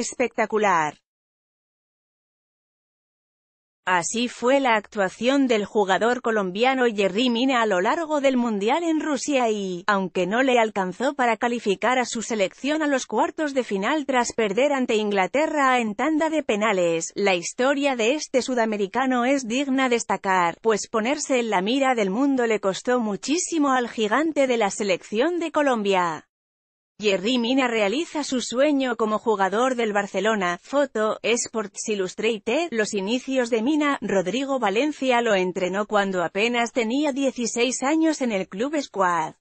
espectacular. Así fue la actuación del jugador colombiano Jerry Mina a lo largo del Mundial en Rusia y, aunque no le alcanzó para calificar a su selección a los cuartos de final tras perder ante Inglaterra en tanda de penales, la historia de este sudamericano es digna destacar, pues ponerse en la mira del mundo le costó muchísimo al gigante de la selección de Colombia. Jerry Mina realiza su sueño como jugador del Barcelona. Foto, Sports Illustrated. Los inicios de Mina, Rodrigo Valencia lo entrenó cuando apenas tenía 16 años en el club Squad.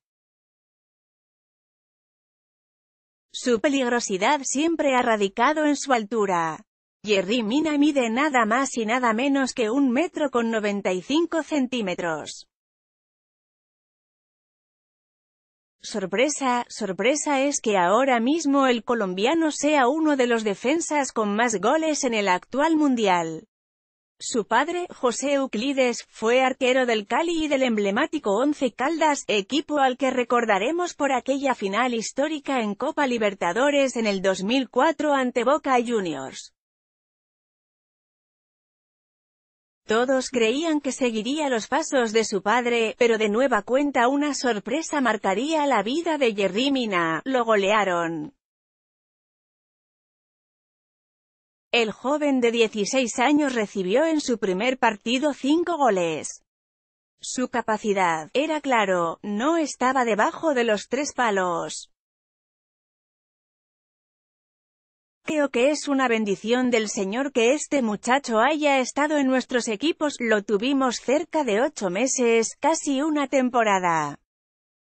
Su peligrosidad siempre ha radicado en su altura. Jerry Mina mide nada más y nada menos que un metro con 95 centímetros. Sorpresa, sorpresa es que ahora mismo el colombiano sea uno de los defensas con más goles en el actual Mundial. Su padre, José Euclides, fue arquero del Cali y del emblemático Once Caldas, equipo al que recordaremos por aquella final histórica en Copa Libertadores en el 2004 ante Boca Juniors. Todos creían que seguiría los pasos de su padre, pero de nueva cuenta una sorpresa marcaría la vida de Yerrimina, lo golearon. El joven de 16 años recibió en su primer partido 5 goles. Su capacidad, era claro, no estaba debajo de los tres palos. Creo que es una bendición del Señor que este muchacho haya estado en nuestros equipos, lo tuvimos cerca de ocho meses, casi una temporada.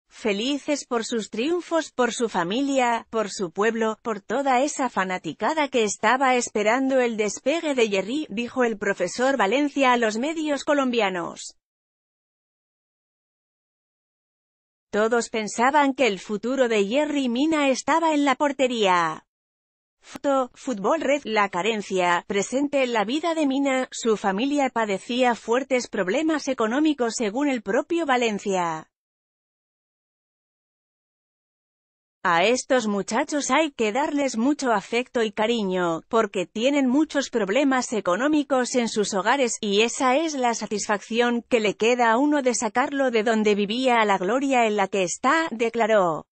Felices por sus triunfos, por su familia, por su pueblo, por toda esa fanaticada que estaba esperando el despegue de Jerry, dijo el profesor Valencia a los medios colombianos. Todos pensaban que el futuro de Jerry Mina estaba en la portería. Foto, Fútbol Red, la carencia, presente en la vida de Mina, su familia padecía fuertes problemas económicos según el propio Valencia. A estos muchachos hay que darles mucho afecto y cariño, porque tienen muchos problemas económicos en sus hogares, y esa es la satisfacción que le queda a uno de sacarlo de donde vivía a la gloria en la que está, declaró.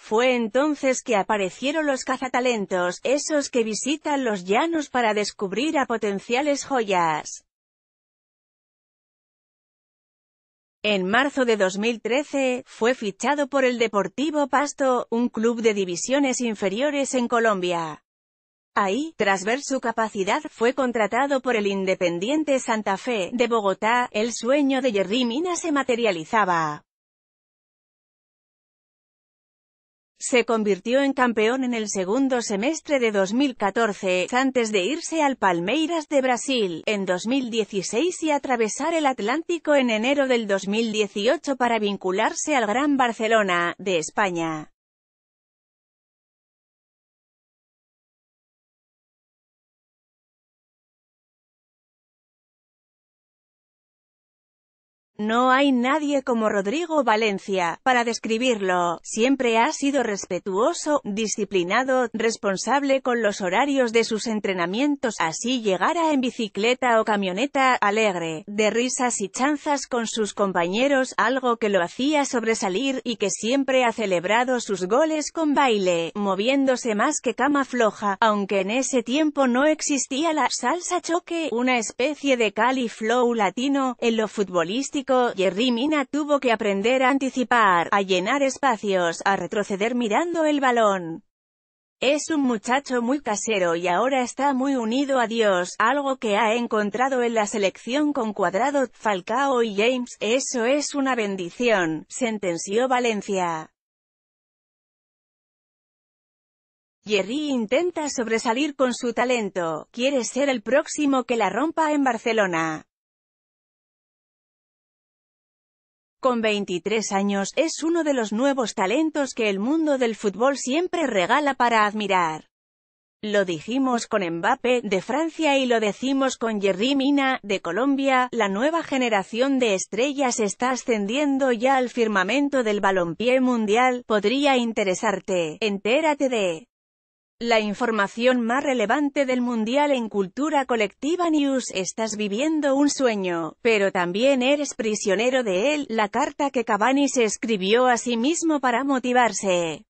Fue entonces que aparecieron los cazatalentos, esos que visitan los llanos para descubrir a potenciales joyas. En marzo de 2013, fue fichado por el Deportivo Pasto, un club de divisiones inferiores en Colombia. Ahí, tras ver su capacidad, fue contratado por el Independiente Santa Fe, de Bogotá, el sueño de Jerry Mina se materializaba. Se convirtió en campeón en el segundo semestre de 2014, antes de irse al Palmeiras de Brasil, en 2016 y atravesar el Atlántico en enero del 2018 para vincularse al Gran Barcelona, de España. No hay nadie como Rodrigo Valencia, para describirlo, siempre ha sido respetuoso, disciplinado, responsable con los horarios de sus entrenamientos, así llegara en bicicleta o camioneta, alegre, de risas y chanzas con sus compañeros, algo que lo hacía sobresalir, y que siempre ha celebrado sus goles con baile, moviéndose más que cama floja, aunque en ese tiempo no existía la salsa choque, una especie de cali flow latino, en lo futbolístico Jerry Mina tuvo que aprender a anticipar, a llenar espacios, a retroceder mirando el balón. Es un muchacho muy casero y ahora está muy unido a Dios, algo que ha encontrado en la selección con Cuadrado, Falcao y James, eso es una bendición, sentenció Valencia. Jerry intenta sobresalir con su talento, quiere ser el próximo que la rompa en Barcelona. Con 23 años, es uno de los nuevos talentos que el mundo del fútbol siempre regala para admirar. Lo dijimos con Mbappé, de Francia y lo decimos con Jerry Mina, de Colombia, la nueva generación de estrellas está ascendiendo ya al firmamento del balompié mundial, podría interesarte, entérate de... La información más relevante del Mundial en Cultura Colectiva News, estás viviendo un sueño, pero también eres prisionero de él, la carta que Cavani se escribió a sí mismo para motivarse.